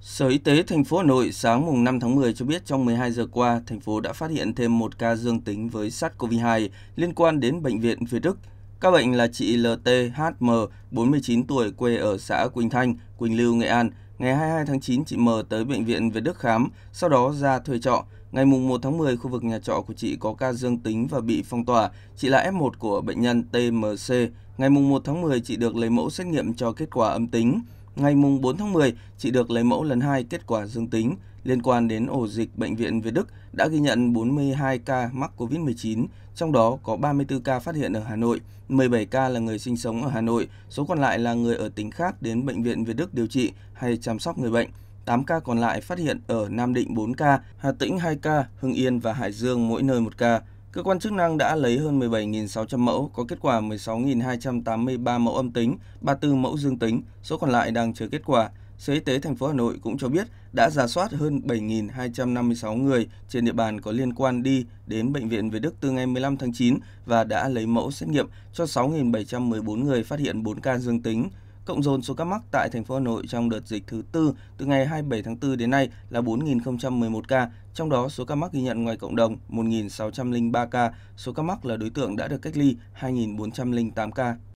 Sở Y tế thành phố Hà Nội sáng mùng 5 tháng 10 cho biết trong 12 giờ qua, thành phố đã phát hiện thêm một ca dương tính với SARS-CoV-2 liên quan đến bệnh viện Việt Đức. Các bệnh là chị LTHM, 49 tuổi, quê ở xã Quỳnh Thanh, Quỳnh Lưu, Nghệ An. Ngày 22 tháng 9, chị M tới bệnh viện Việt Đức khám, sau đó ra thuê trọ. Ngày mùng 1 tháng 10, khu vực nhà trọ của chị có ca dương tính và bị phong tỏa. Chị là F1 của bệnh nhân TMC. Ngày mùng 1 tháng 10, chị được lấy mẫu xét nghiệm cho kết quả âm tính. Ngày 4 tháng 10, chị được lấy mẫu lần 2 kết quả dương tính. Liên quan đến ổ dịch Bệnh viện Việt Đức đã ghi nhận 42 ca mắc COVID-19, trong đó có 34 ca phát hiện ở Hà Nội, 17 ca là người sinh sống ở Hà Nội, số còn lại là người ở tỉnh khác đến Bệnh viện Việt Đức điều trị hay chăm sóc người bệnh. 8 ca còn lại phát hiện ở Nam Định 4 ca, Hà Tĩnh 2 ca, Hưng Yên và Hải Dương mỗi nơi 1 ca. Cơ quan chức năng đã lấy hơn 17.600 mẫu, có kết quả 16.283 mẫu âm tính, 34 mẫu dương tính, số còn lại đang chờ kết quả. Sở Y tế thành phố Hà Nội cũng cho biết đã giả soát hơn 7.256 người trên địa bàn có liên quan đi đến Bệnh viện Việt Đức từ ngày 15 tháng 9 và đã lấy mẫu xét nghiệm cho 6.714 người phát hiện 4 ca dương tính, Cộng dồn số ca mắc tại thành phố Hà Nội trong đợt dịch thứ tư từ ngày 27 tháng 4 đến nay là 4.011 ca, trong đó số ca mắc ghi nhận ngoài cộng đồng 1.603 ca, số ca mắc là đối tượng đã được cách ly 2.408 ca.